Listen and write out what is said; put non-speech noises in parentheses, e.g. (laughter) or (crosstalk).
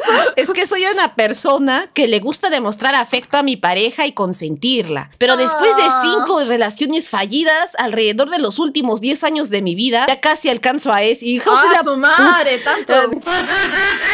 (laughs) es que soy una persona que le gusta demostrar afecto a mi pareja y consentirla. Pero después de ah. cinco relaciones fallidas alrededor de los últimos 10 años de mi vida, ya casi alcanzo a ese. hijo ah, de su madre, tanto. (laughs)